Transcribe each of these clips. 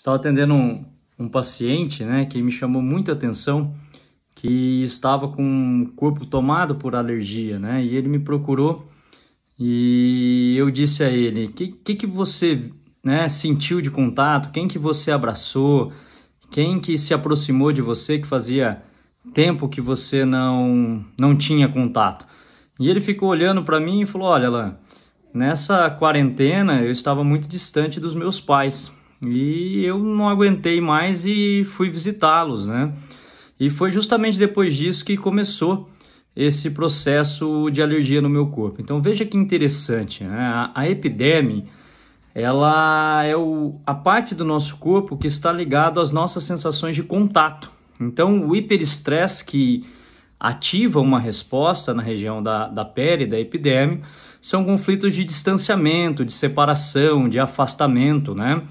estava atendendo um, um paciente, né, que me chamou muita atenção, que estava com o corpo tomado por alergia, né, e ele me procurou e eu disse a ele, o que, que, que você né, sentiu de contato, quem que você abraçou, quem que se aproximou de você que fazia tempo que você não, não tinha contato. E ele ficou olhando para mim e falou, olha, lá nessa quarentena eu estava muito distante dos meus pais, e eu não aguentei mais e fui visitá-los, né? E foi justamente depois disso que começou esse processo de alergia no meu corpo. Então veja que interessante, né? a, a epiderme ela é o, a parte do nosso corpo que está ligada às nossas sensações de contato. Então, o hiperestresse que ativa uma resposta na região da, da pele, da epiderme, são conflitos de distanciamento, de separação, de afastamento, né?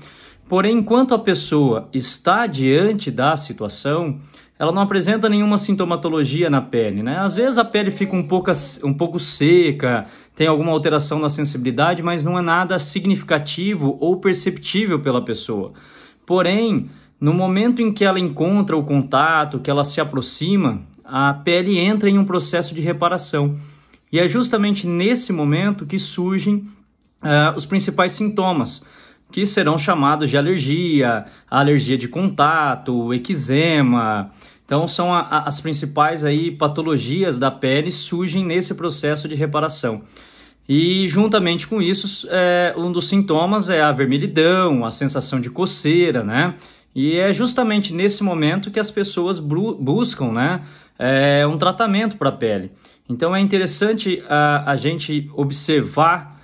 Porém, enquanto a pessoa está diante da situação, ela não apresenta nenhuma sintomatologia na pele, né? Às vezes a pele fica um pouco, um pouco seca, tem alguma alteração na sensibilidade, mas não é nada significativo ou perceptível pela pessoa. Porém, no momento em que ela encontra o contato, que ela se aproxima, a pele entra em um processo de reparação. E é justamente nesse momento que surgem uh, os principais sintomas que serão chamados de alergia, alergia de contato, eczema. Então são a, a, as principais aí patologias da pele surgem nesse processo de reparação. E juntamente com isso, é, um dos sintomas é a vermelhidão, a sensação de coceira, né? E é justamente nesse momento que as pessoas buscam, né, é, um tratamento para a pele. Então é interessante a, a gente observar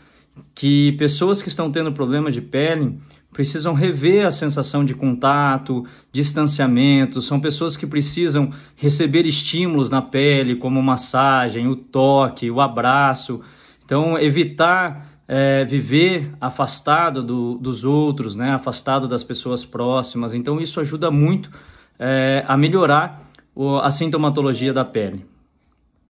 que pessoas que estão tendo problemas de pele precisam rever a sensação de contato, distanciamento, são pessoas que precisam receber estímulos na pele, como massagem, o toque, o abraço. Então, evitar é, viver afastado do, dos outros, né? afastado das pessoas próximas. Então, isso ajuda muito é, a melhorar a sintomatologia da pele.